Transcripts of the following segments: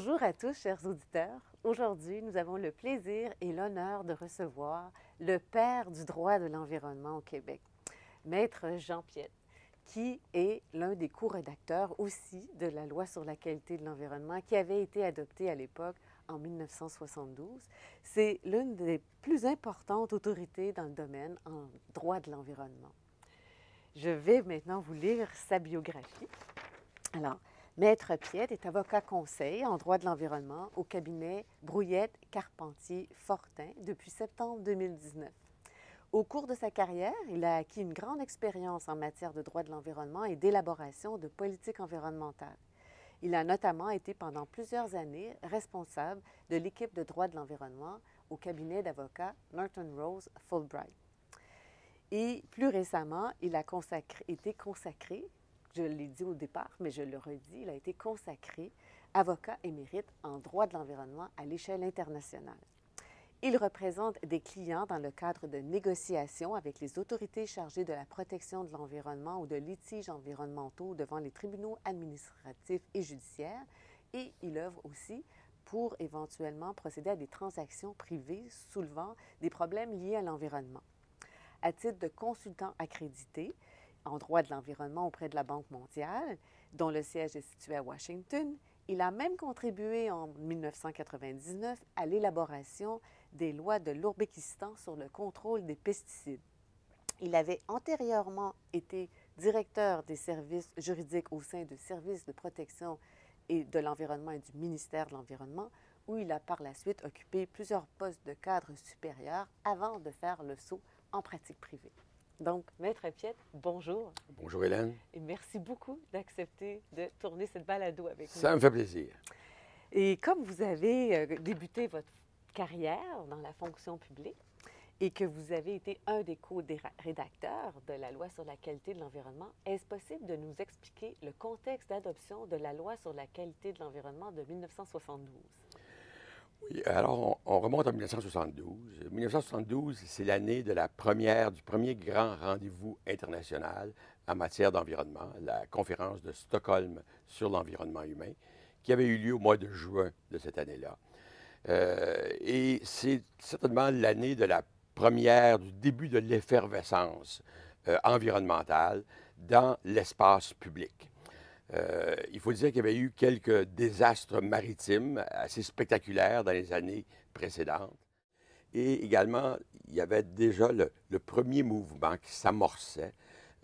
Bonjour à tous, chers auditeurs. Aujourd'hui, nous avons le plaisir et l'honneur de recevoir le père du droit de l'environnement au Québec, Maître Jean Piette, qui est l'un des co-rédacteurs aussi de la loi sur la qualité de l'environnement qui avait été adoptée à l'époque en 1972. C'est l'une des plus importantes autorités dans le domaine en droit de l'environnement. Je vais maintenant vous lire sa biographie. Alors, Maître Piette est avocat conseil en droit de l'environnement au cabinet Brouillette Carpentier Fortin depuis septembre 2019. Au cours de sa carrière, il a acquis une grande expérience en matière de droit de l'environnement et d'élaboration de politiques environnementales. Il a notamment été pendant plusieurs années responsable de l'équipe de droit de l'environnement au cabinet d'avocats Norton Rose Fulbright. Et plus récemment, il a été consacré je l'ai dit au départ, mais je le redis, il a été consacré avocat émérite en droit de l'environnement à l'échelle internationale. Il représente des clients dans le cadre de négociations avec les autorités chargées de la protection de l'environnement ou de litiges environnementaux devant les tribunaux administratifs et judiciaires et il œuvre aussi pour éventuellement procéder à des transactions privées soulevant des problèmes liés à l'environnement. À titre de consultant accrédité, en droit de l'environnement auprès de la Banque mondiale, dont le siège est situé à Washington. Il a même contribué en 1999 à l'élaboration des lois de l'Ouzbékistan sur le contrôle des pesticides. Il avait antérieurement été directeur des services juridiques au sein du Service de protection et de l'environnement et du ministère de l'Environnement, où il a par la suite occupé plusieurs postes de cadre supérieur avant de faire le saut en pratique privée. Donc, Maître Piet, bonjour. Bonjour Hélène. Et merci beaucoup d'accepter de tourner cette balado avec nous. Ça me fait plaisir. Et comme vous avez euh, débuté votre carrière dans la fonction publique et que vous avez été un des co-rédacteurs de la loi sur la qualité de l'environnement, est-ce possible de nous expliquer le contexte d'adoption de la loi sur la qualité de l'environnement de 1972? Oui, alors on, remonte en 1972. 1972, c'est l'année de la première, du premier grand rendez-vous international en matière d'environnement, la conférence de Stockholm sur l'environnement humain, qui avait eu lieu au mois de juin de cette année-là. Euh, et c'est certainement l'année de la première, du début de l'effervescence euh, environnementale dans l'espace public. Euh, il faut dire qu'il y avait eu quelques désastres maritimes assez spectaculaires dans les années précédentes. Et également, il y avait déjà le, premier mouvement qui s'amorçait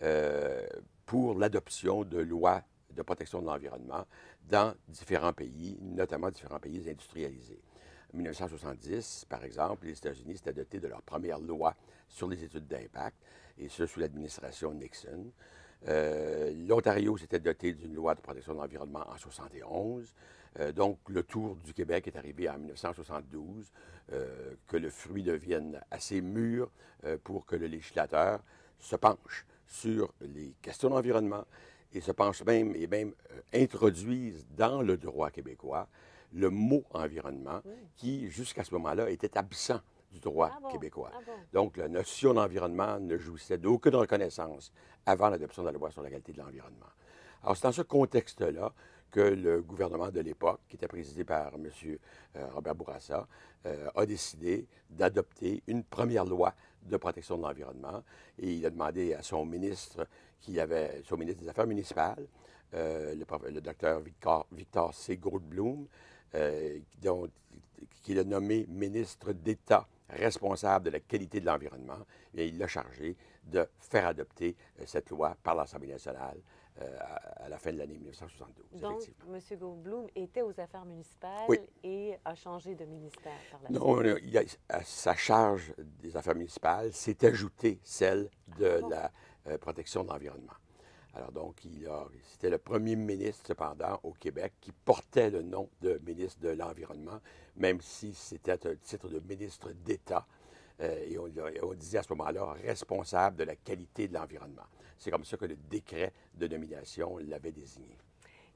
euh, pour l'adoption de lois de protection de l'environnement dans différents pays, notamment différents pays industrialisés. En 1970, par exemple, les États-Unis s'étaient dotés de leur première loi sur les études d'impact, et ce sous l'administration Nixon. Euh, L'Ontario s'était doté d'une loi de protection de l'environnement en 1971. Euh, donc, le tour du Québec est arrivé en 1972, euh, que le fruit devienne assez mûr pour que le législateur se penche sur les questions d'environnement et se penche même et même introduise dans le droit québécois le mot environnement qui, jusqu'à ce moment-là, était absent du droit ah québécois. Ah Donc, la notion d'environnement ne jouissait d'aucune reconnaissance avant l'adoption de la loi sur la qualité de l'environnement. Alors, c'est dans ce contexte-là que le gouvernement de l'époque, qui était présidé par M. Euh, Robert Bourassa, euh, a décidé d'adopter une première loi de protection de l'environnement. Et il a demandé à son ministre, qui avait, son ministre des Affaires municipales, euh, le, docteur Victor, Victor C. Goldblum, dont, qui l'a nommé ministre d'État responsable de la qualité de l'environnement, eh il l'a chargé de faire adopter euh, cette loi par l'Assemblée nationale euh, à, la fin de l'année 1972. Donc, M. Goldblum était aux affaires municipales et a changé de ministère par la Non, non sa charge des affaires municipales s'est ajoutée celle de ah la euh, protection de l'environnement. Alors donc, il a, c'était le premier ministre, cependant, au Québec qui portait le nom de ministre de l'Environnement, même si c'était un titre de ministre d'État. Euh, et on, on, disait à ce moment-là responsable de la qualité de l'environnement. C'est comme ça que le décret de nomination l'avait désigné.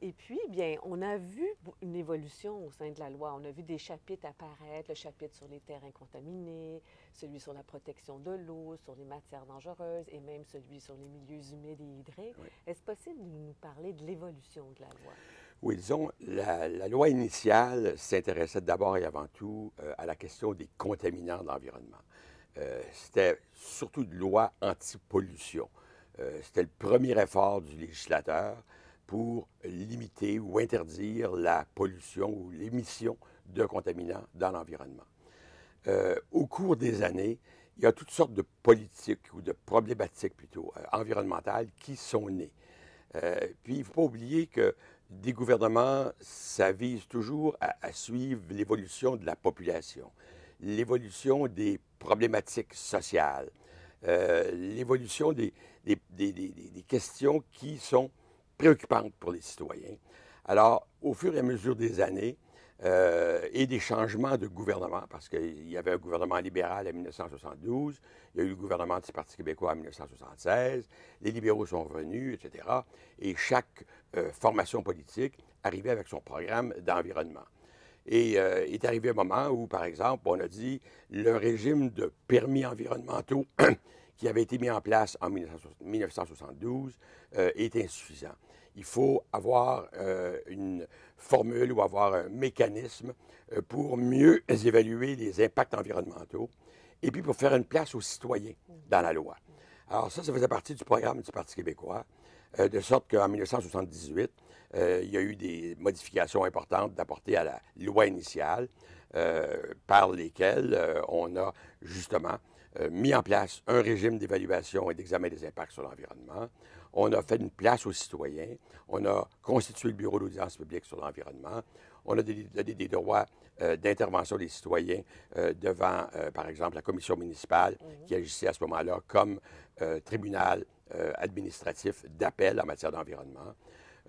Et puis, eh bien, on a vu une évolution au sein de la loi. On a vu des chapitres apparaître, le chapitre sur les terrains contaminés, celui sur la protection de l'eau, sur les matières dangereuses et même celui sur les milieux humides et hydrés. Est-ce possible de nous parler de l'évolution de la loi? Oui, disons, la, la loi initiale s'intéressait d'abord et avant tout euh, à la question des contaminants de l'environnement. Euh, c'était surtout une loi anti-pollution. Euh, c'était le premier effort du législateur pour limiter ou interdire la pollution ou l'émission de contaminants dans l'environnement. Euh, au cours des années, il y a toutes sortes de politiques ou de problématiques plutôt euh, environnementales qui sont nées. Euh, puis il ne faut pas oublier que des gouvernements, ça vise toujours à, suivre l'évolution de la population, l'évolution des problématiques sociales, l'évolution des, des, des, questions qui sont préoccupante pour les citoyens. Alors, au fur et à mesure des années euh, et des changements de gouvernement, parce qu'il y avait un gouvernement libéral en 1972, il y a eu le gouvernement du Parti québécois en 1976, les libéraux sont venus, etc. Et chaque euh, formation politique arrivait avec son programme d'environnement. Et il euh, est arrivé un moment où, par exemple, on a dit le régime de permis environnementaux qui avait été mis en place en 1972 est insuffisant il faut avoir euh, une formule ou avoir un mécanisme euh, pour mieux évaluer les impacts environnementaux et puis pour faire une place aux citoyens dans la loi. Alors ça, ça faisait partie du programme du Parti québécois, euh, de sorte qu'en 1978, il y a eu des modifications importantes d'apporter à la loi initiale, par lesquelles on a justement mis en place un régime d'évaluation et d'examen des impacts sur l'environnement. On a fait une place aux citoyens. On a constitué le bureau d'audience publique sur l'environnement. On a donné des droits euh, d'intervention des citoyens euh, devant, euh, par exemple, la commission municipale mhm. qui agissait à ce moment-là comme tribunal administratif d'appel en matière d'environnement.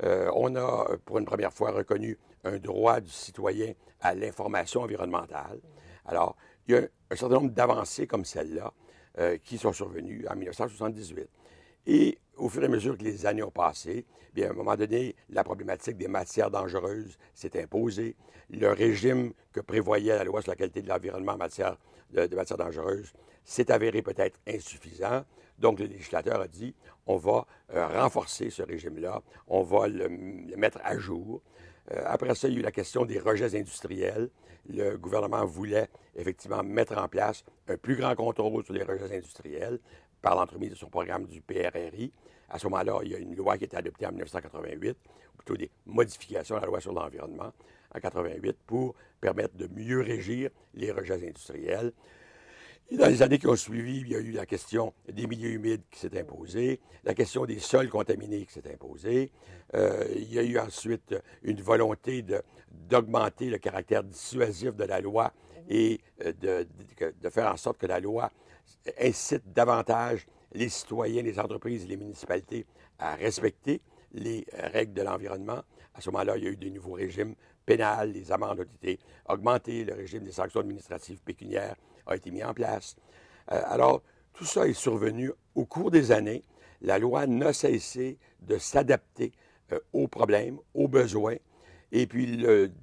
on a, pour une première fois, reconnu un droit du citoyen à l'information environnementale. Mhm. Alors, il y a un, un certain nombre d'avancées comme celle-là qui sont survenues en 1978. Et au fur et à mesure que les années ont passé, bien, à un moment donné, la problématique des matières dangereuses s'est imposée. Le régime que prévoyait la loi sur la qualité de l'environnement en matière de, matières dangereuses s'est avéré peut-être insuffisant. Donc, le législateur a dit on va euh, renforcer ce régime-là, on va le, mettre à jour. Euh, après ça, il y a eu la question des rejets industriels. Le gouvernement voulait effectivement mettre en place un plus grand contrôle sur les rejets industriels, par l'entremise de son programme du PRRI. À ce moment-là, il y a une loi qui a été adoptée en 1988, ou plutôt des modifications à la loi sur l'environnement en 88, pour permettre de mieux régir les rejets industriels. dans les années qui ont suivi, il y a eu la question des milieux humides qui s'est imposée, la question des sols contaminés qui s'est imposée. Euh, il y a eu ensuite une volonté d'augmenter le caractère dissuasif de la loi et euh, de, faire en sorte que la loi incite davantage les citoyens, les entreprises, les municipalités à respecter les règles de l'environnement. À ce moment-là, il y a eu des nouveaux régimes pénals, les amendes ont été augmentées, le régime des sanctions administratives pécuniaires a été mis en place. Euh, alors, tout ça est survenu au cours des années. La loi n'a cessé de s'adapter euh, aux problèmes, aux besoins, et puis,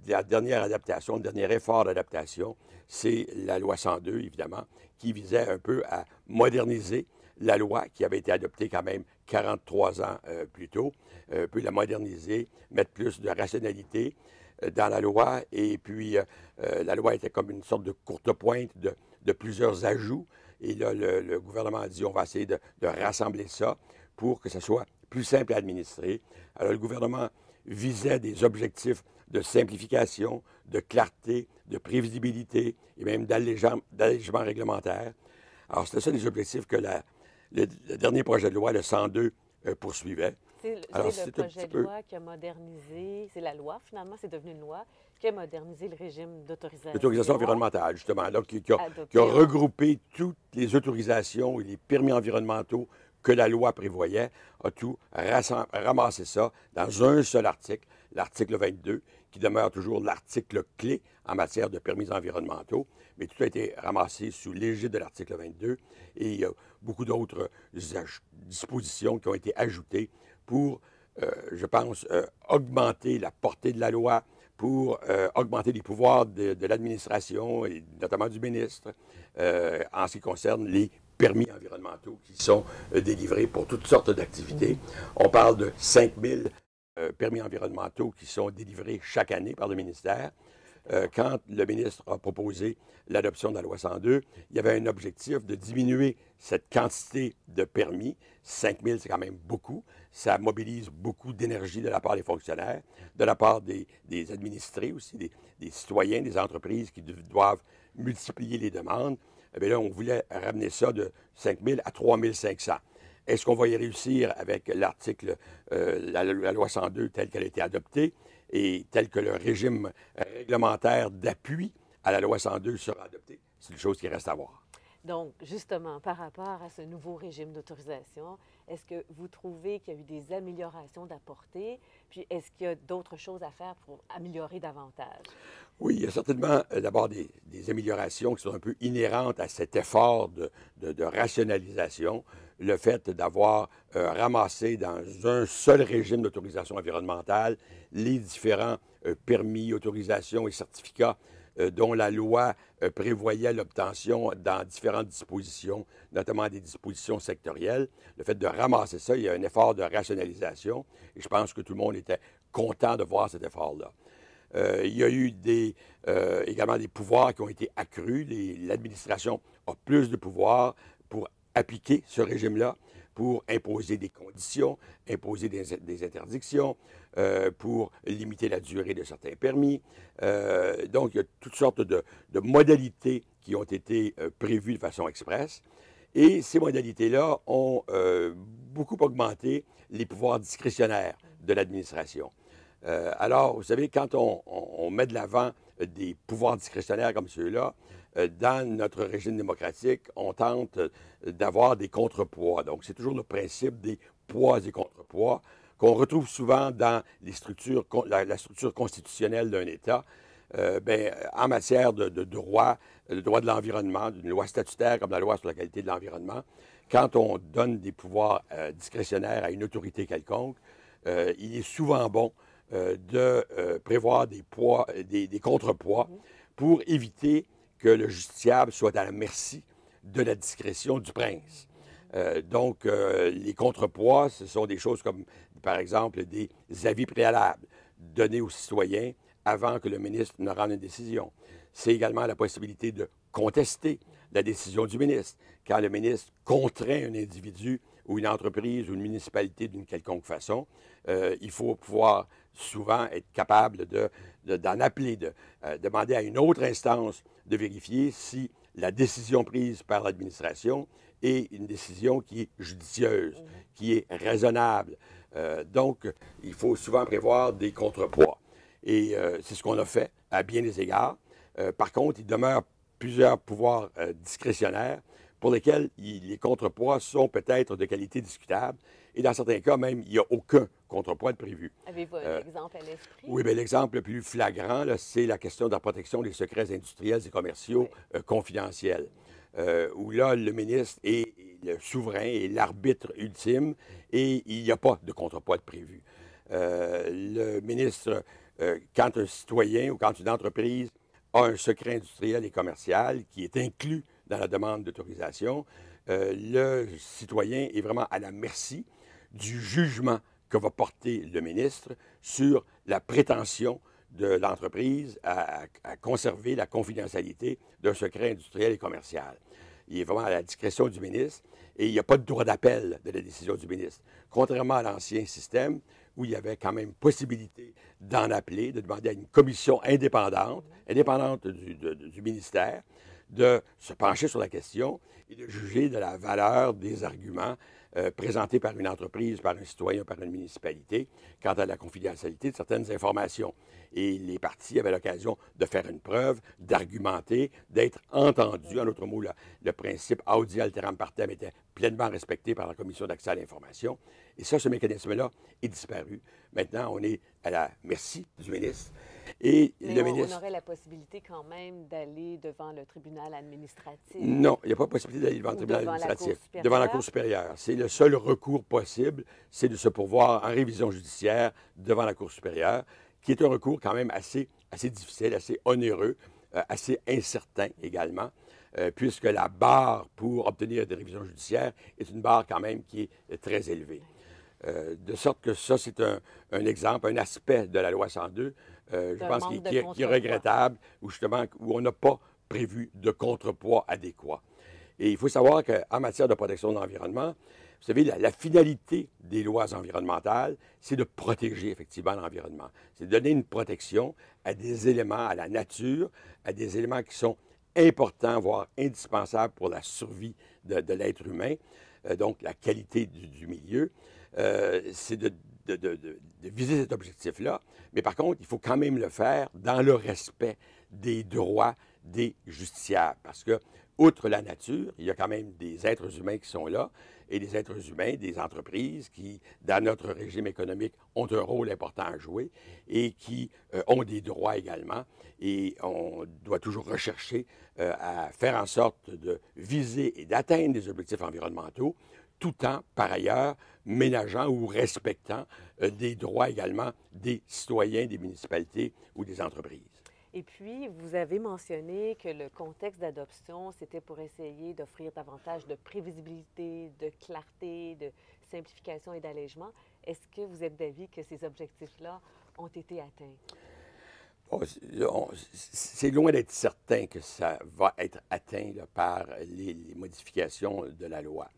la dernière adaptation, le dernier effort d'adaptation, c'est la loi 102, évidemment, qui visait un peu à moderniser la loi qui avait été adoptée quand même 43 ans euh, plus tôt, euh, un peu la moderniser, mettre plus de rationalité euh, dans la loi. Et puis, la loi était comme une sorte de courte pointe de, plusieurs ajouts. Et là, le, gouvernement a dit on va essayer de, rassembler ça pour que ce soit plus simple à administrer. Alors, le gouvernement visait des objectifs de simplification, de clarté, de prévisibilité et même d'allègement réglementaire. Alors, c'était ça les objectifs que le, dernier projet de loi, le 102, euh, poursuivait. C'est le projet de loi qui a modernisé, c'est la loi finalement, c'est devenu une loi qui a modernisé le régime d'autorisation. L'autorisation environnementale, justement, là, qui, a, regroupé toutes les autorisations et les permis environnementaux que la loi prévoyait, a tout ramassé ça dans un seul article, l'article 22, qui demeure toujours l'article clé en matière de permis environnementaux, mais tout a été ramassé sous l'égide de l'article 22 et il y a beaucoup d'autres euh, dispositions qui ont été ajoutées pour, euh, je pense, euh, augmenter la portée de la loi, pour augmenter les pouvoirs de, de l'administration et notamment du ministre en ce qui concerne les permis environnementaux qui sont euh, délivrés pour toutes sortes d'activités. On parle de 5 000 euh, permis environnementaux qui sont délivrés chaque année par le ministère. Euh, quand le ministre a proposé l'adoption de la loi 102, il y avait un objectif de diminuer cette quantité de permis. 5 000, c'est quand même beaucoup. Ça mobilise beaucoup d'énergie de la part des fonctionnaires, de la part des, administrés aussi, des, citoyens, des entreprises qui doivent multiplier les demandes. Eh bien là, on voulait ramener ça de 5 000 à 3 500. Est-ce qu'on va y réussir avec l'article, euh, la, la, loi 102 telle qu'elle a été adoptée et telle que le régime euh, réglementaire d'appui à la loi 102 sera adopté? C'est une chose qui reste à voir. Donc, justement, par rapport à ce nouveau régime d'autorisation, est-ce que vous trouvez qu'il y a eu des améliorations d'apporter? Puis est-ce qu'il y a d'autres choses à faire pour améliorer davantage? Oui, il y a certainement euh, d'abord des, améliorations qui sont un peu inhérentes à cet effort de, rationalisation le fait d'avoir euh, ramassé dans un seul régime d'autorisation environnementale les différents euh, permis, autorisations et certificats euh, dont la loi euh, prévoyait l'obtention dans différentes dispositions, notamment des dispositions sectorielles. Le fait de ramasser ça, il y a un effort de rationalisation et je pense que tout le monde était content de voir cet effort-là. Euh, il y a eu des, également des pouvoirs qui ont été accrus. L'administration a plus de pouvoirs pour appliquer ce régime-là pour imposer des conditions, imposer des, interdictions, euh, pour limiter la durée de certains permis. Euh, donc, il y a toutes sortes de, modalités qui ont été euh, prévues de façon expresse. Et ces modalités-là ont beaucoup augmenté les pouvoirs discrétionnaires de l'administration. alors, vous savez, quand on met de l'avant des pouvoirs discrétionnaires comme ceux-là, euh, dans notre régime démocratique, on tente euh, d'avoir des contrepoids. Donc, c'est toujours le principe des poids et contrepoids qu'on retrouve souvent dans les structures, la, structure constitutionnelle d'un État. Euh, ben, en matière de, de, droit, le droit de l'environnement, d'une loi statutaire comme la loi sur la qualité de l'environnement, quand on donne des pouvoirs discrétionnaires à une autorité quelconque, il est souvent bon de prévoir des poids, des contrepoids pour éviter que le justiciable soit à la merci de la discrétion du prince. Euh, donc, euh, les contrepoids, ce sont des choses comme, par exemple, des avis préalables donnés aux citoyens avant que le ministre ne rende une décision. C'est également la possibilité de contester la décision du ministre quand le ministre contraint un individu ou une entreprise ou une municipalité d'une quelconque façon. Euh, il faut pouvoir souvent être capable d'en de, de, appeler, de euh, demander à une autre instance de vérifier si la décision prise par l'administration est une décision qui est judicieuse, mhm. qui est raisonnable. Euh, donc, il faut souvent prévoir des contrepoids. Et euh, c'est ce qu'on a fait à bien des égards. par contre, il demeure plusieurs pouvoirs discrétionnaires pour lesquels les contrepoids sont peut-être de qualité discutable et dans certains cas, même, il n'y a aucun contrepoids de prévu. Avez-vous un euh, exemple à l'esprit? Oui, bien, l'exemple le plus flagrant, c'est la question de la protection des secrets industriels et commerciaux euh, confidentiels. Euh, où là, le ministre est le souverain et l'arbitre ultime et il n'y a pas de contrepoids de prévu. le ministre, quand un citoyen ou quand une entreprise a un secret industriel et commercial qui est inclus dans la demande d'autorisation, le citoyen est vraiment à la merci du jugement que va porter le ministre sur la prétention de l'entreprise à, conserver la confidentialité d'un secret industriel et commercial. Il est vraiment à la discrétion du ministre et il n'y a pas de droit d'appel de la décision du ministre. Contrairement à l'ancien système, où il y avait quand même possibilité d'en appeler, de demander à une commission indépendante, indépendante du ministère, de se pencher sur la question et de juger de la valeur des arguments euh, présenté par une entreprise, par un citoyen, par une municipalité, quant à la confidentialité de certaines informations. Et les partis avaient l'occasion de faire une preuve, d'argumenter, d'être entendus. En d'autres mots, le, le principe audi alteram partem était pleinement respecté par la Commission d'accès à l'information. Et ça, ce mécanisme-là est disparu. Maintenant, on est à la merci du ministre. Et le on, ministre... on aurait la possibilité quand même d'aller devant le tribunal administratif. Non, il n'y a pas possibilité d'aller devant le tribunal administratif. devant la Cour supérieure. C'est le seul recours possible, c'est de se pourvoir en révision judiciaire devant la Cour supérieure, qui est un recours quand même assez, assez difficile, assez onéreux, euh, assez incertain également. Euh, puisque la barre pour obtenir des révisions judiciaires est une barre quand même qui est euh, très élevée. Euh, de sorte que ça, c'est un, exemple, un aspect de la loi 102, euh, je pense, qui, est regrettable, où justement, où on n'a pas prévu de contrepoids adéquat. Et il faut savoir qu'en matière de protection de l'environnement, vous savez, la, finalité des lois environnementales, c'est de protéger effectivement l'environnement. C'est de donner une protection à des éléments, à la nature, à des éléments qui sont importants, voire indispensables pour la survie de, l'être humain, euh, donc la qualité du milieu. Euh, c'est de, viser cet objectif-là. Mais par contre, il faut quand même le faire dans le respect des droits des justiciables. Parce que, outre la nature, il y a quand même des êtres humains qui sont là et des êtres humains, des entreprises qui, dans notre régime économique, ont un rôle important à jouer et qui euh, ont des droits également. Et on doit toujours rechercher euh, à faire en sorte de viser et d'atteindre des objectifs environnementaux tout en, par ailleurs, ménageant ou respectant euh, des droits également des citoyens, des municipalités ou des entreprises. Et puis, vous avez mentionné que le contexte d'adoption, c'était pour essayer d'offrir davantage de prévisibilité, de clarté, de simplification et d'allègement. Est-ce que vous êtes d'avis que ces objectifs-là ont été atteints? Oh, c'est loin d'être certain que ça va être atteint par les modifications de la loi.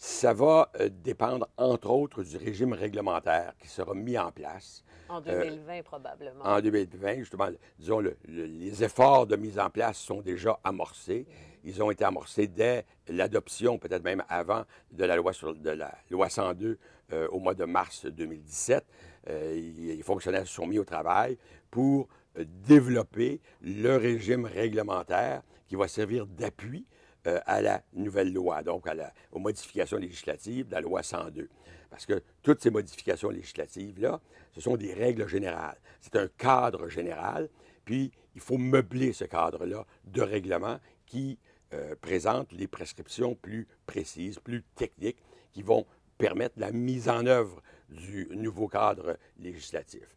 Ça va euh, dépendre, entre autres, du régime réglementaire qui sera mis en place. En 2020, euh, probablement. En 2020, justement, disons, les efforts de mise en place sont déjà amorcés. Mm. Ils ont été amorcés dès l'adoption, peut-être même avant, de la loi, sur, de la loi 102 euh, au mois de mars 2017. les fonctionnaires se sont mis au travail pour développer le régime réglementaire qui va servir d'appui euh, à la nouvelle loi, donc aux modifications législatives de la loi 102. Parce que toutes ces modifications législatives-là, ce sont des règles générales. C'est un cadre général, puis il faut meubler ce cadre-là de règlements qui euh, présentent les prescriptions plus précises, plus techniques, qui vont permettre la mise en œuvre du nouveau cadre législatif.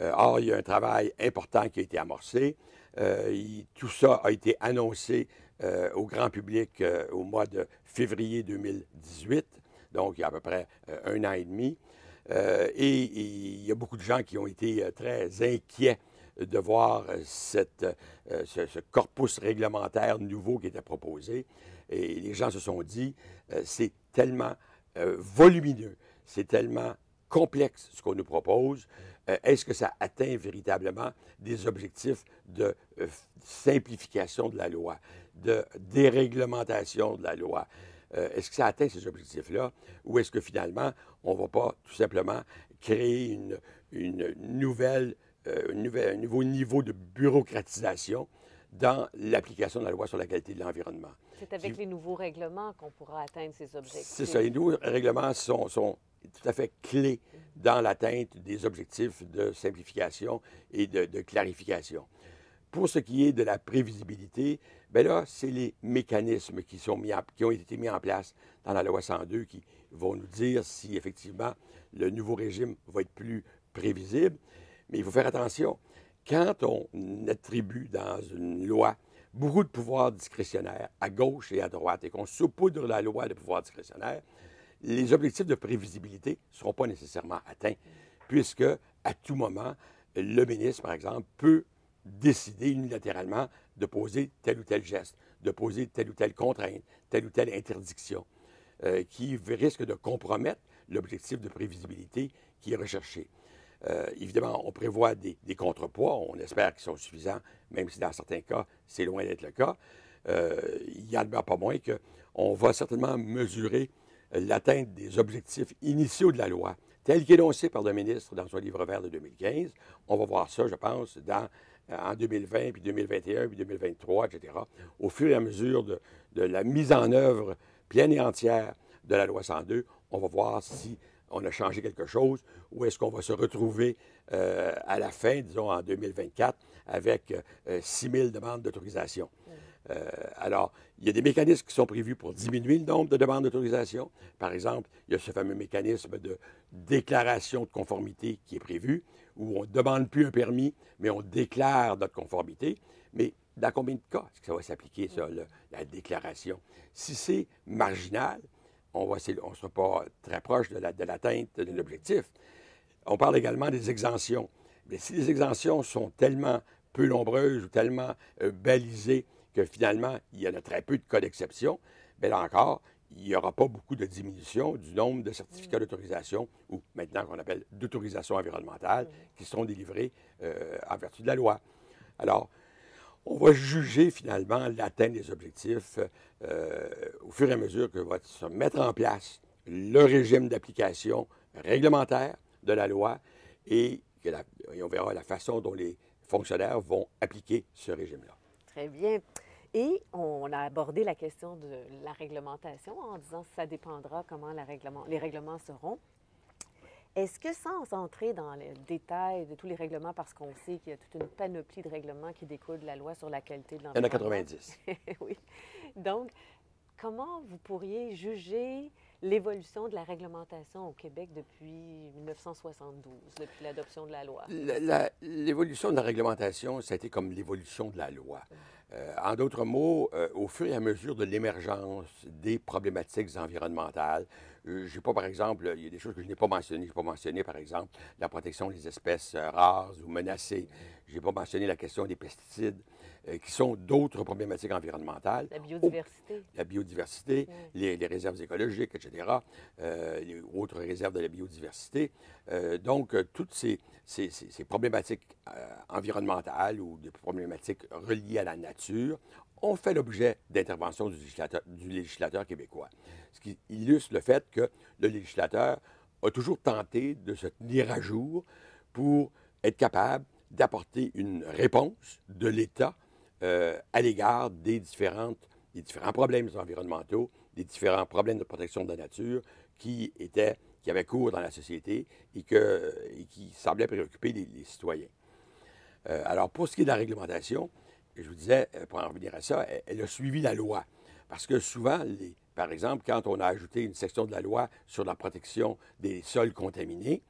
Euh, or, il y a un travail important qui a été amorcé. tout ça a été annoncé euh, au grand public euh, au mois de février 2018, donc il y a à peu près euh, un an et demi. et il y a beaucoup de gens qui ont été très inquiets de voir cette, ce, corpus réglementaire nouveau qui était proposé. Et les gens se sont dit, c'est tellement volumineux, c'est tellement complexe ce qu'on nous propose. Est-ce que ça atteint véritablement des objectifs de simplification de la loi? de déréglementation de la loi. Euh, est-ce que ça atteint ces objectifs-là ou est-ce que finalement, on ne va pas tout simplement créer euh, une, nouvelle, un nouveau niveau de bureaucratisation dans l'application de la loi sur la qualité de l'environnement. C'est avec les nouveaux règlements qu'on pourra atteindre ces objectifs. C'est ça. Les nouveaux règlements sont, tout à fait clés dans l'atteinte des objectifs de simplification et de clarification pour ce qui est de la prévisibilité, ben là, c'est les mécanismes qui, sont mis qui ont été mis en place dans la loi 102 qui vont nous dire si effectivement le nouveau régime va être plus prévisible. Mais il faut faire attention. Quand on attribue dans une loi beaucoup de pouvoirs discrétionnaires à gauche et à droite et qu'on saupoudre la loi de pouvoir discrétionnaire, les objectifs de prévisibilité ne seront pas nécessairement atteints, puisque à tout moment, le ministre, par exemple, peut décider unilatéralement de poser tel ou tel geste, de poser telle ou telle contrainte, telle ou telle interdiction, euh, qui risque de compromettre l'objectif de prévisibilité qui est recherché. Euh, évidemment, on prévoit des, contrepoids, on espère qu'ils sont suffisants, même si dans certains cas, c'est loin d'être le cas. Euh, il n'y a pas moins qu'on va certainement mesurer l'atteinte des objectifs initiaux de la loi, tel qu'énoncés par le ministre dans son livre vert de 2015. On va voir ça, je pense, dans en 2020, puis 2021, puis 2023, etc., au fur et à mesure de, la mise en œuvre pleine et entière de la loi 102, on va voir si on a changé quelque chose ou est-ce qu'on va se retrouver euh, à la fin, disons en 2024, avec 6 euh, 000 demandes d'autorisation. Euh, alors, il y a des mécanismes qui sont prévus pour diminuer le nombre de demandes d'autorisation. Par exemple, il y a ce fameux mécanisme de déclaration de conformité qui est prévu, où on ne demande plus un permis, mais on déclare notre conformité. Mais dans combien de cas est-ce que ça va s'appliquer, ça, la déclaration? Si c'est marginal, on ne sera pas très proche de, l'atteinte de l'objectif. On parle également des exemptions. Mais si les exemptions sont tellement peu nombreuses ou tellement euh, balisées que finalement, il y en a très peu de cas d'exception, bien là encore, il n'y aura pas beaucoup de diminution du nombre de certificats d'autorisation, ou maintenant qu'on appelle d'autorisation environnementale, mm-hmm. qui seront délivrés euh, en vertu de la loi. Alors, on va juger finalement l'atteinte des objectifs euh, au fur et à mesure que va se mettre en place le régime d'application réglementaire de la loi et, et on verra la façon dont les fonctionnaires vont appliquer ce régime-là. Très bien. Et on a abordé la question de la réglementation en disant que ça dépendra comment les règlements seront. Est-ce que sans entrer dans le détail de tous les règlements, parce qu'on sait qu'il y a toute une panoplie de règlements qui découlent de la loi sur la qualité de l'environnement. Il y en a 90. oui. Donc, comment vous pourriez juger l'évolution de la réglementation au Québec depuis 1972, depuis l'adoption de la loi? L'évolution de la réglementation, ça a été comme l'évolution de la loi. Euh, en d'autres mots, euh, au fur et à mesure de l'émergence des problématiques environnementales, euh, j'ai pas, par exemple, il y a des choses que je n'ai pas mentionnées. Je n'ai pas mentionné, par exemple, la protection des espèces rares ou menacées. J'ai pas mentionné la question des pesticides. Euh, qui sont d'autres problématiques environnementales. La oh, biodiversité. la biodiversité, mm. les, réserves écologiques, etc., euh, les autres réserves de la biodiversité. Euh, donc, euh, toutes ces, problématiques environnementales ou des problématiques reliées à la nature ont fait l'objet d'interventions du du législateur québécois, ce qui illustre le fait que le législateur a toujours tenté de se tenir à jour pour être capable d'apporter une réponse de l'État euh, à l'égard des, différentes, des différents problèmes environnementaux, des différents problèmes de protection de la nature qui étaient qui avaient cours dans la société et, que, qui semblaient préoccuper les, citoyens. Euh, alors, pour ce qui est de la réglementation, je vous disais, euh, pour en revenir à ça, elle, a suivi la loi. Parce que souvent, les, par exemple, quand on a ajouté une section de la loi sur la protection des sols contaminés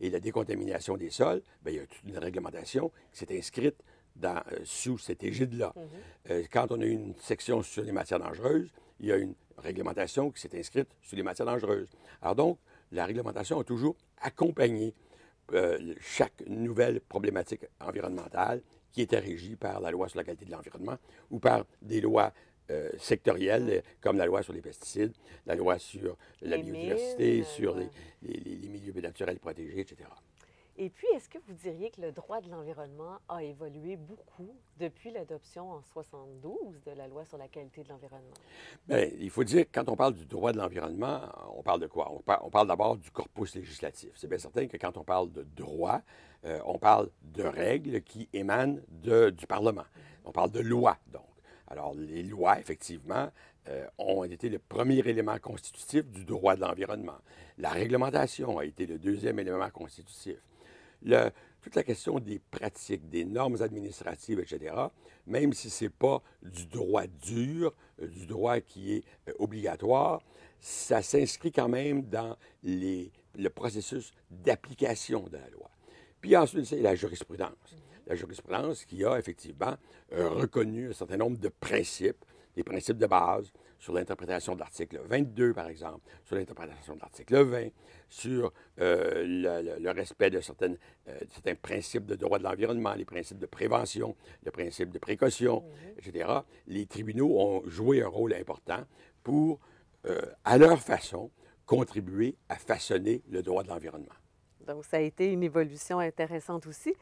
et la décontamination des sols, ben, il y a toute une réglementation qui s'est inscrite euh, sous cette égide-là. Mhm. Euh, quand on a une section sur les matières dangereuses, il y a une réglementation qui s'est inscrite sur les matières dangereuses. Alors donc, la réglementation a toujours accompagné euh, chaque nouvelle problématique environnementale qui était régie par la loi sur la qualité de l'environnement ou par des lois sectorielles, mhm. comme la loi sur les pesticides, la loi sur la biodiversité, sur les, les milieux naturels protégés, etc. Et puis, est-ce que vous diriez que le droit de l'environnement a évolué beaucoup depuis l'adoption en 72 de la loi sur la qualité de l'environnement? Bien, il faut dire que quand on parle du droit de l'environnement, on parle de quoi? On, parle d'abord du corpus législatif. C'est bien certain que quand on parle de droit, euh, on parle de règles qui émanent du Parlement. On parle de loi, donc. Alors, les lois, effectivement, euh, ont été le premier élément constitutif du droit de l'environnement. La réglementation a été le deuxième élément constitutif toute la question des pratiques, des normes administratives, etc., même si ce n'est pas du droit dur, euh, du droit qui est euh, obligatoire, ça s'inscrit quand même dans le processus d'application de la loi. Puis ensuite, c'est la jurisprudence. La jurisprudence qui a effectivement euh, reconnu un certain nombre de principes, des principes de base, sur l'interprétation de l'article 22, par exemple, sur l'interprétation de l'article 20, sur euh, le, respect de, certaines, euh, certains principes de droit de l'environnement, les principes de prévention, le principe de précaution, mhm. etc. Les tribunaux ont joué un rôle important pour, euh, à leur façon, contribuer à façonner le droit de l'environnement. Donc, ça a été une évolution intéressante aussi.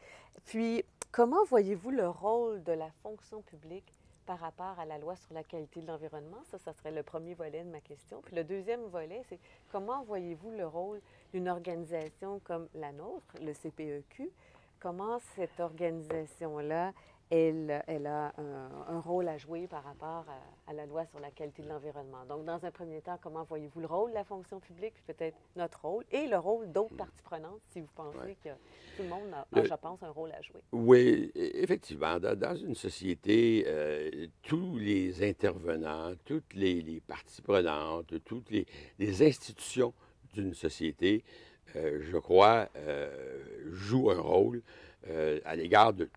Puis, comment voyez-vous le rôle de la fonction publique par rapport à la loi sur la qualité de l'environnement? Ça, ça serait le premier volet de ma question. Puis le deuxième volet, c'est comment voyez-vous le rôle d'une organisation comme la nôtre, le CPEQ? Comment cette organisation-là elle, a un, rôle à jouer par rapport à, la loi sur la qualité de l'environnement. Donc, dans un premier temps, comment voyez-vous le rôle de la fonction publique, peut-être notre rôle et le rôle d'autres parties prenantes, si vous pensez que tout le monde a, je pense, un rôle à jouer? Oui, effectivement. Dans, une société, euh, tous les intervenants, toutes les, parties prenantes, toutes les, institutions d'une société, euh, je crois, euh, jouent un rôle à l'égard de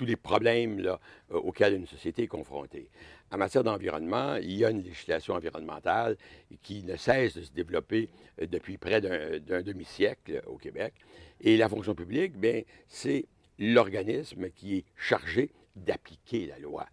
tous les problèmes euh, auxquels une société est confrontée. En matière d'environnement, il y a une législation environnementale qui ne cesse de se développer euh, depuis près d'un demi-siècle euh, au Québec. Et la fonction publique, bien, c'est l'organisme qui est chargé d'appliquer la loi.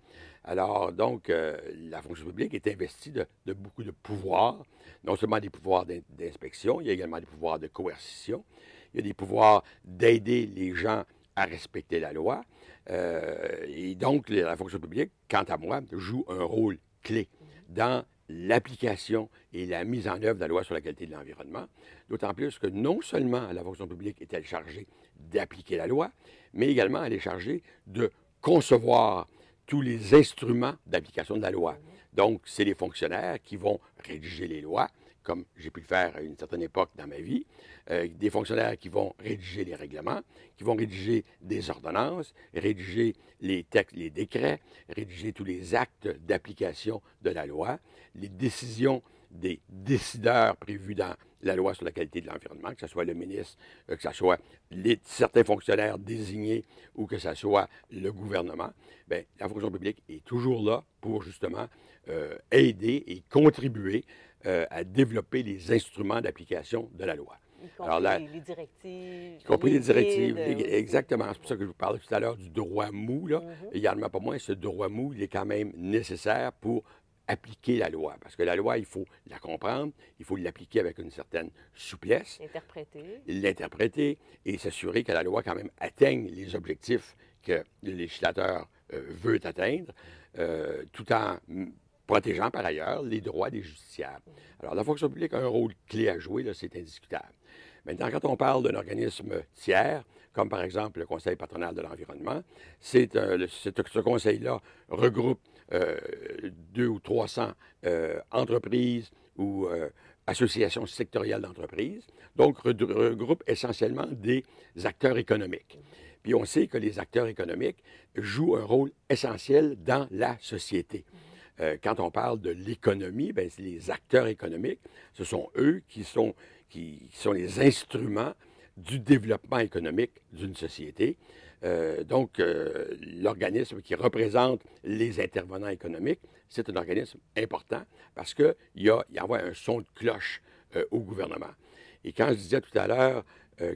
Alors, donc, la fonction publique est investie de, de, beaucoup de pouvoirs, non seulement des pouvoirs d'inspection, il y a également des pouvoirs de coercition, il y a des pouvoirs d'aider les gens à respecter la loi. Euh, et donc, la fonction publique, quant à moi, joue un rôle clé dans l'application et la mise en œuvre de la loi sur la qualité de l'environnement, d'autant plus que non seulement la fonction publique est-elle chargée d'appliquer la loi, mais également elle est chargée de concevoir tous les instruments d'application de la loi. Donc, c'est les fonctionnaires qui vont rédiger les lois, comme j'ai pu le faire à une certaine époque dans ma vie, euh, des fonctionnaires qui vont rédiger les règlements, qui vont rédiger des ordonnances, rédiger les textes, les décrets, rédiger tous les actes d'application de la loi, les décisions des décideurs prévus dans la loi sur la qualité de l'environnement, que ce soit le ministre, euh, que ce soit les, certains fonctionnaires désignés ou que ce soit le gouvernement, bien, la fonction publique est toujours là pour justement euh, aider et contribuer euh, à développer les instruments d'application de la loi. Y compris Alors, là, les directives. Y compris les, directives. exactement. C'est pour ça que je vous parlais tout à l'heure du droit mou. Là. Mhm. Également, pas moins, ce droit mou, il est quand même nécessaire pour appliquer la loi. Parce que la loi, il faut la comprendre, il faut l'appliquer avec une certaine souplesse. Interpréter. L'interpréter et s'assurer que la loi, quand même, atteigne les objectifs que le législateur euh, veut atteindre, euh, tout en protégeant par ailleurs les droits des justiciables. Alors, la fonction publique a un rôle clé à jouer, c'est indiscutable. Maintenant, quand on parle d'un organisme tiers, comme par exemple le Conseil patronal de l'environnement, c'est euh, ce conseil-là regroupe euh, deux ou 300 euh, entreprises ou euh, associations sectorielles d'entreprises, donc regroupe essentiellement des acteurs économiques. Puis on sait que les acteurs économiques jouent un rôle essentiel dans la société. Euh, quand on parle de l'économie, ben, les acteurs économiques, ce sont eux qui sont, qui, sont les instruments du développement économique d'une société. Euh, donc, euh, l'organisme qui représente les intervenants économiques, c'est un organisme important parce qu'il y a, y envoie un son de cloche au gouvernement. Et quand je disais tout à l'heure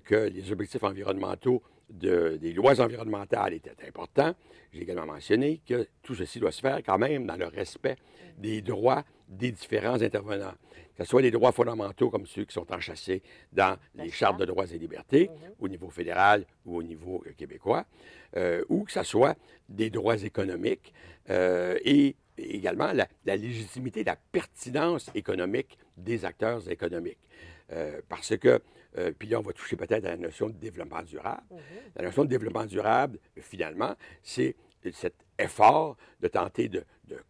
que les objectifs environnementaux des lois environnementales était important. J'ai également mentionné que tout ceci doit se faire quand même dans le respect des droits des différents intervenants, que ce soit les droits fondamentaux comme ceux qui sont enchâssés dans les chartes de droits et libertés mhm. au niveau fédéral ou au niveau euh, québécois, euh, ou que ce soit des droits économiques euh, et également la, la légitimité, la pertinence économique des acteurs économiques. Euh, parce que, euh, puis là, on va toucher peut-être à la notion de développement durable. Mhm. La notion de développement durable, finalement, c'est cet effort de tenter de,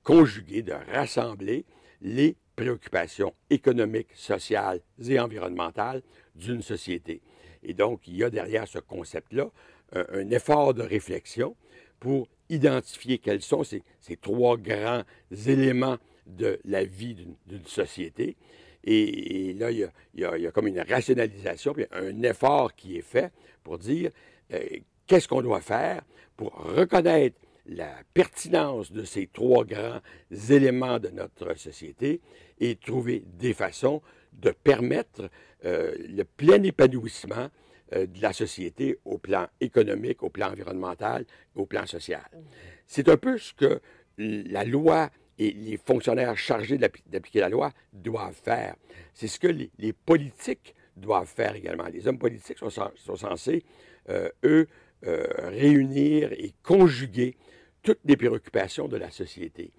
conjuguer, de rassembler les préoccupations économiques, sociales et environnementales d'une société. Et donc, il y a derrière ce concept-là euh, un, effort de réflexion pour identifier quels sont ces, ces trois grands éléments de la vie d'une société et, là, il y, a, il y, a, comme une rationalisation, puis un effort qui est fait pour dire euh, qu'est-ce qu'on doit faire pour reconnaître la pertinence de ces trois grands éléments de notre société et trouver des façons de permettre euh, le plein épanouissement euh, de la société au plan économique, au plan environnemental, au plan social. Mmh. C'est un peu ce que la loi et les fonctionnaires chargés d'appliquer la loi doivent faire. C'est ce que les, politiques doivent faire également. Les hommes politiques sont, censés, euh, eux, euh, réunir et conjuguer toutes les préoccupations de la société.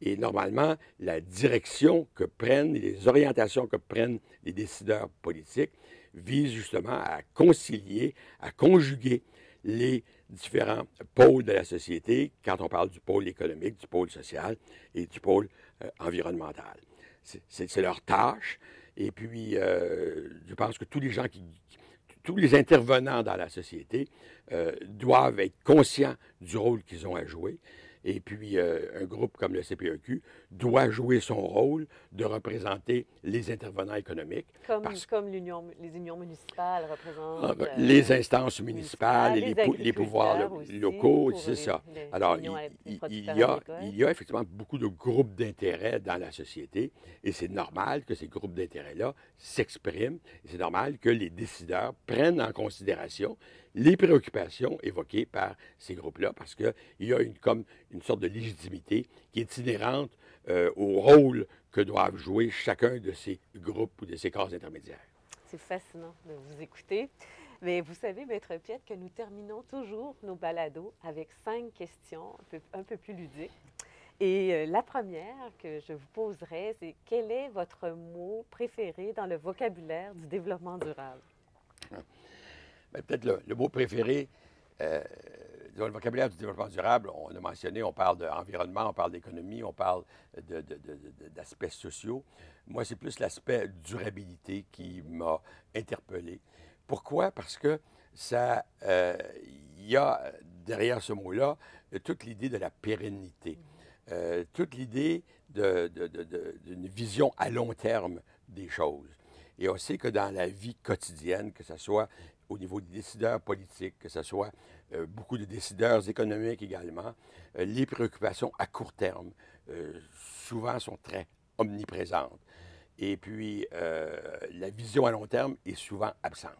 Et normalement, la direction que prennent, les orientations que prennent les décideurs politiques visent justement à concilier, à conjuguer les différents pôles de la société, quand on parle du pôle économique, du pôle social et du pôle euh, environnemental. C'est leur tâche. Et puis, euh, je pense que tous les gens qui, tous les intervenants dans la société euh, doivent être conscients du rôle qu'ils ont à jouer et puis, euh, un groupe comme le CPEQ doit jouer son rôle de représenter les intervenants économiques. Comme, comme les unions municipales représentent. Ah, ben, euh, les instances municipales, et les, pouvoirs locaux, c'est ça. Alors, il, y a, il, y a, effectivement beaucoup de groupes d'intérêt dans la société et c'est normal que ces groupes d'intérêt-là s'expriment. C'est normal que les décideurs prennent en considération les préoccupations évoquées par ces groupes-là, parce qu'il y a une, comme une sorte de légitimité qui est inhérente euh, au rôle que doivent jouer chacun de ces groupes ou de ces corps intermédiaires. C'est fascinant de vous écouter. Mais vous savez, Maître Piette, que nous terminons toujours nos balados avec cinq questions un peu, plus ludiques. Et euh, la première que je vous poserai, c'est quel est votre mot préféré dans le vocabulaire du développement durable? Ah. Ben, peut-être le, mot préféré euh, dans le vocabulaire du développement durable, on a mentionné, on parle d'environnement, on parle d'économie, on parle d'aspects sociaux. Moi, c'est plus l'aspect durabilité qui m'a interpellé. Pourquoi? Parce que ça, il euh, y a derrière ce mot-là euh, toute l'idée de la pérennité, toute l'idée d'une vision à long terme des choses. Et on sait que dans la vie quotidienne, que ce soit au niveau des décideurs politiques, que ce soit euh, beaucoup de décideurs économiques également, euh, les préoccupations à court terme euh, souvent sont très omniprésentes. Et puis, la vision à long terme est souvent absente.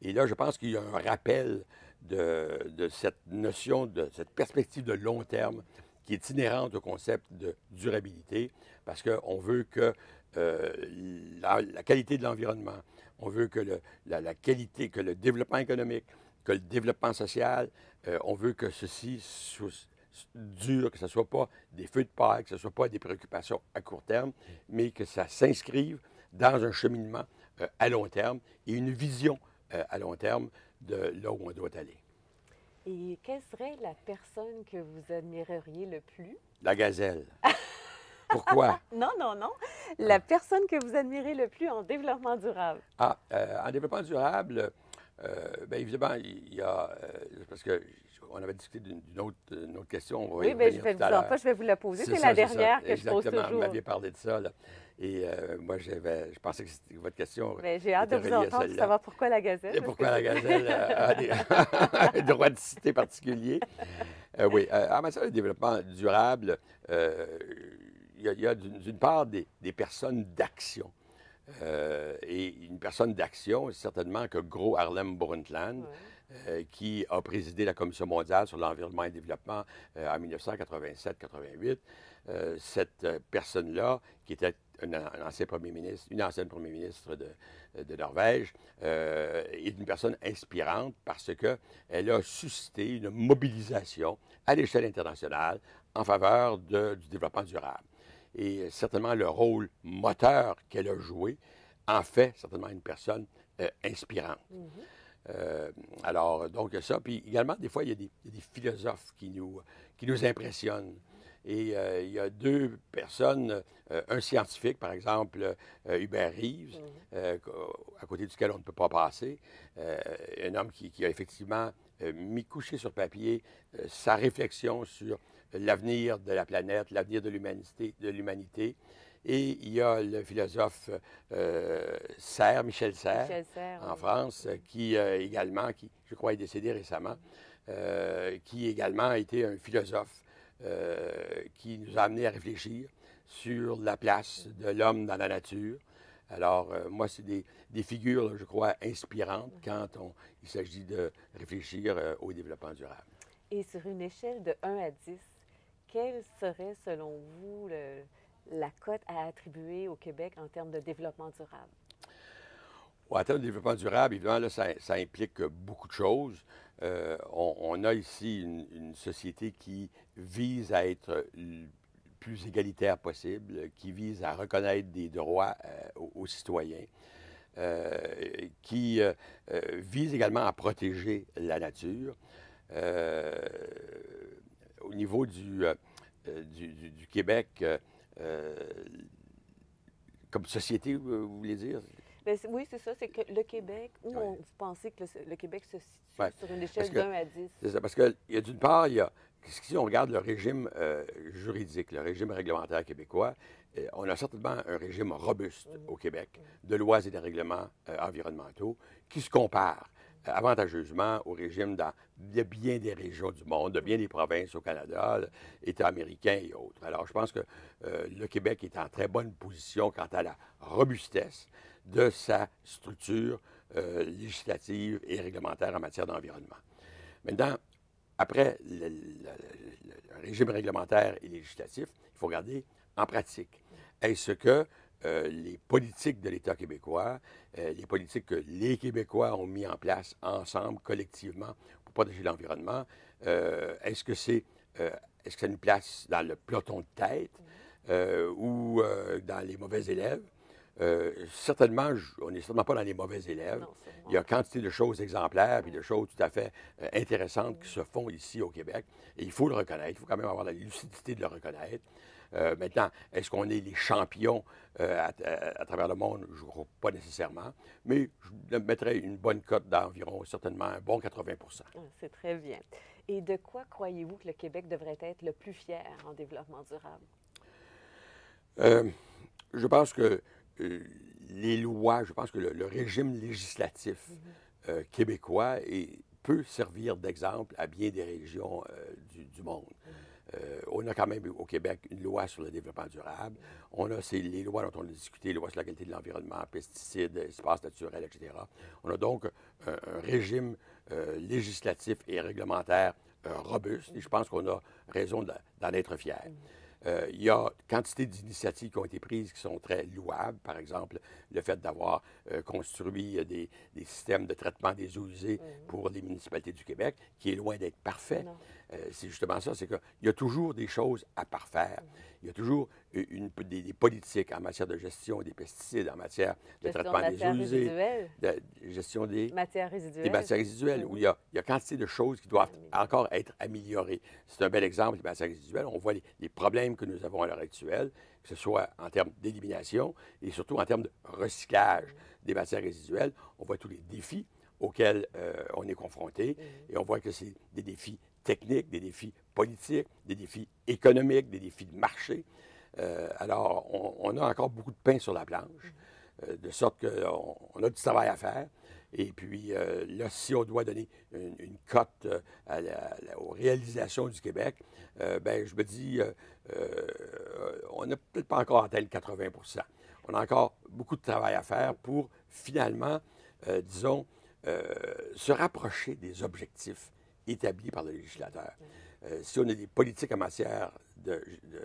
Et là, je pense qu'il y a un rappel de, de, cette notion, de cette perspective de long terme qui est inhérente au concept de durabilité, parce qu'on veut que euh, la, qualité de l'environnement. On veut que la, qualité, que le développement économique, que le développement social, euh, on veut que ceci soit dur que ce ne soit pas des feux de paille, que ce ne soit pas des préoccupations à court terme, mais que ça s'inscrive dans un cheminement euh, à long terme et une vision à long terme de là où on doit aller. Et quelle serait la personne que vous admireriez le plus? La gazelle. Pourquoi? non, non, non. La ah. personne que vous admirez le plus en développement durable. Ah, euh, en développement durable, euh, bien évidemment, il y a. Euh, parce que on avait discuté d'une autre, question. oui, bien, je vais vous je vais vous la poser. C'est la dernière que je pose toujours. Vous m'aviez parlé de ça. Et moi, je pensais que c'était votre question. Mais ben, j'ai hâte de vous entendre savoir pourquoi la gazelle. pourquoi la gazelle a des droits de cité particuliers? oui, en matière de développement durable, il y a, d'une part des, personnes d'action. Euh, et une personne d'action, certainement que Gro Harlem Brundtland, euh, qui a présidé la Commission mondiale sur l'environnement et le développement euh, en 1987-88. cette personne-là, qui était une, ancienne premier ministre, une ancienne première ministre de, Norvège, est une personne inspirante parce qu'elle a suscité une mobilisation à l'échelle internationale en faveur du développement durable et euh, certainement le rôle moteur qu'elle a joué en fait certainement une personne euh, inspirante. Mm-hmm. euh, alors, donc ça. Puis également, des fois, il y a des, philosophes qui nous, qui nous impressionnent. Mm-hmm. Et euh, il y a deux personnes, un scientifique, par exemple, Hubert Reeves, mm-hmm. à côté duquel on ne peut pas passer, un homme qui, qui, a effectivement mis couché sur papier sa réflexion sur l'avenir de la planète, l'avenir de l'humanité, de l'humanité. Et il y a le philosophe euh, Serre, Michel Serre, en France, qui euh, également, qui je crois est décédé récemment, euh, qui également a été un philosophe qui nous a amené à réfléchir sur la place de l'homme dans la nature. Alors, moi, c'est des, figures, je crois, inspirantes quand on, il s'agit de réfléchir au développement durable. Et sur une échelle de 1 à 10, quelle serait, selon vous, le, la cote à attribuer au Québec en termes de développement durable? en termes de développement durable, évidemment, ça, implique beaucoup de choses. Euh, on, a ici une, société qui vise à être le plus égalitaire possible, qui vise à reconnaître des droits euh, aux, citoyens, euh, qui vise également à protéger la nature. au niveau du, euh, du, Québec euh, euh, comme société, vous voulez dire? Ben, oui, c'est ça. C'est que le Québec, où vous pensez que le, Québec se situe sur une échelle d'un à 10? C'est ça, parce que d'une part, il y a, si on regarde le régime juridique, le régime réglementaire québécois, on a certainement un régime robuste mm-hmm. au Québec de lois et de règlements environnementaux qui se comparent avantageusement au régime dans, bien des régions du monde, de bien des provinces au Canada, États américains et autres. Alors, je pense que euh, le Québec est en très bonne position quant à la robustesse de sa structure euh, législative et réglementaire en matière d'environnement. Maintenant, après le, le, régime réglementaire et législatif, il faut regarder en pratique. Est-ce que euh, les politiques de l'État québécois, euh, les politiques que les Québécois ont mis en place ensemble, collectivement, pour protéger l'environnement. Euh, est-ce que c'est est-ce que ça place dans le peloton de tête ou dans les mauvais élèves? certainement, on n'est certainement pas dans les mauvais élèves. Il y a quantité de choses exemplaires et de choses tout à fait intéressantes qui se font ici au Québec. Et il faut le reconnaître. Il faut quand même avoir la lucidité de le reconnaître. Euh, maintenant, est-ce qu'on est les champions euh, à, travers le monde? Je ne crois pas nécessairement, mais je mettrais une bonne cote d'environ, certainement un bon 80 ah, C'est très bien. Et de quoi croyez-vous que le Québec devrait être le plus fier en développement durable? Euh, je pense que les lois, je pense que le, régime législatif mm-hmm. québécois peut servir d'exemple à bien des régions du, monde. Mm-hmm. Euh, on a quand même au Québec une loi sur le développement durable. Mm. On a ces, les lois dont on a discuté, les lois sur la qualité de l'environnement, pesticides, espaces naturels, etc. On a donc euh, un, régime euh, législatif et réglementaire robuste et je pense qu'on a raison d'en être fier. Mm. Euh, il y a quantité d'initiatives qui ont été prises qui sont très louables. Par exemple, le fait d'avoir euh, construit euh, des, systèmes de traitement des eaux usées pour les municipalités du Québec, qui est loin d'être parfait. c'est justement ça, c'est qu'il y a toujours des choses à parfaire. Il y a toujours une, des, politiques en matière de gestion des pesticides, en matière de traitement des eaux usées, de gestion des matières résiduelles, des matières résiduelles où il y, a, quantité de choses qui doivent encore être améliorées. C'est un bel exemple des matières résiduelles. On voit les, problèmes que nous avons à l'heure actuelle, que ce soit en termes d'élimination et surtout en termes de recyclage des matières résiduelles. On voit tous les défis auxquels euh, on est confronté mm-hmm. et on voit que c'est des défis techniques, des défis politiques, des défis économiques, des défis de marché. Euh, alors, on, a encore beaucoup de pain sur la planche, mhm. euh, de sorte qu'on a du travail à faire. Et puis, euh, là, si on doit donner une, cote aux réalisations du Québec, ben, je me dis, on n'a peut-être pas encore atteint le 80 On a encore beaucoup de travail à faire pour finalement, disons, se rapprocher des objectifs établis par le législateur. Euh, si on a des politiques en matière de,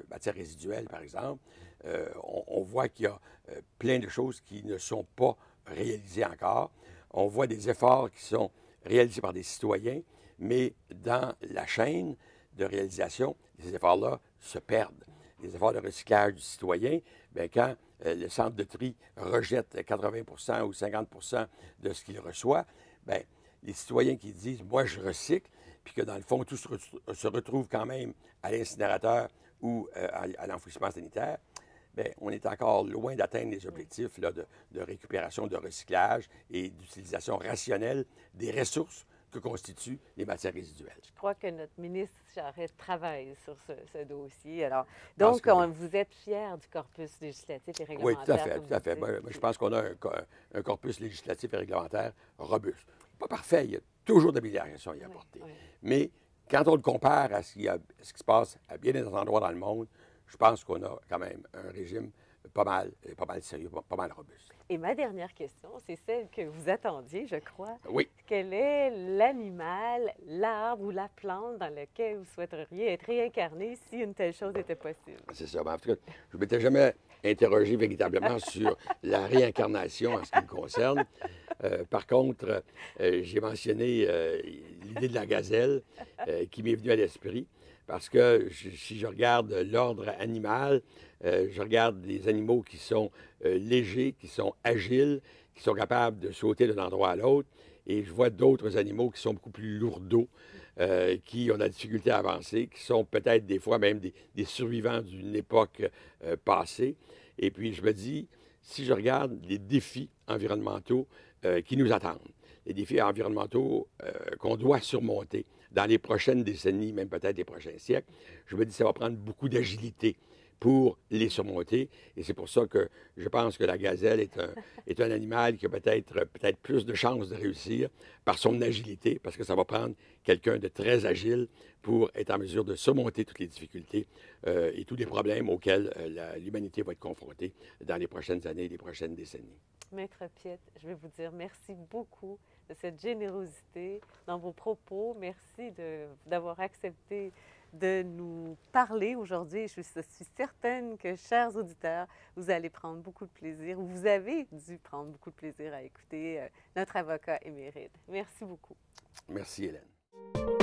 matière résiduelle, par exemple, euh, on, voit qu'il y a euh, plein de choses qui ne sont pas réalisées encore. On voit des efforts qui sont réalisés par des citoyens, mais dans la chaîne de réalisation, ces efforts-là se perdent. Les efforts de recyclage du citoyen, bien, quand le centre de tri rejette 80 ou 50 de ce qu'il reçoit, bien, les citoyens qui disent Moi, je recycle, puis que dans le fond, tout se, retrouve quand même à l'incinérateur ou euh, à, l'enfouissement sanitaire, bien, on est encore loin d'atteindre les objectifs de, récupération, de recyclage et d'utilisation rationnelle des ressources que constituent les matières résiduelles. Je crois que notre ministre Charest travaille sur ce, dossier. Alors, donc, vous êtes fier du corpus législatif et réglementaire. Oui, tout à fait. Tout fait. Ben, ben, je pense qu'on a un, un, corpus législatif et réglementaire robuste. Pas parfait, il y a toujours d'amélioration à y apporter. Mais quand on le compare à ce, qui, ce qui se passe à bien des endroits dans le monde, je pense qu'on a quand même un régime pas mal, euh, pas mal sérieux, pas mal robuste. Et ma dernière question, c'est celle que vous attendiez, je crois. Oui. Quel est l'animal, l'arbre ou la plante dans lequel vous souhaiteriez être réincarné si une telle chose était possible? C'est ça. en tout cas, je ne m'étais jamais interrogé véritablement sur la réincarnation en ce qui me concerne. Euh, par contre, euh, j'ai mentionné l'idée de la gazelle qui m'est venue à l'esprit parce que si je regarde l'ordre animal, euh, je regarde des animaux qui sont euh, légers, qui sont agiles, qui sont capables de sauter d'un endroit à l'autre. Et je vois d'autres animaux qui sont beaucoup plus lourdeaux, euh, qui ont de la difficulté à avancer, qui sont peut-être des fois même des, survivants d'une époque passée. Et puis je me dis, si je regarde les défis environnementaux qui nous attendent, les défis environnementaux qu'on doit surmonter dans les prochaines décennies, même peut-être les prochains siècles, je me dis, ça va prendre beaucoup d'agilité pour les surmonter. Et c'est pour ça que je pense que la gazelle est un, est un animal qui a peut-être peut-être plus de chances de réussir par son agilité, parce que ça va prendre quelqu'un de très agile pour être en mesure de surmonter toutes les difficultés euh, et tous les problèmes auxquels euh, l'humanité va être confrontée dans les prochaines années et les prochaines décennies. Maître Piet, je vais vous dire merci beaucoup de cette générosité dans vos propos. Merci d'avoir accepté de nous parler aujourd'hui. Je suis certaine que, chers auditeurs, vous allez prendre beaucoup de plaisir, ou vous avez dû prendre beaucoup de plaisir à écouter euh, notre avocat émérite. Merci beaucoup. Merci, Hélène.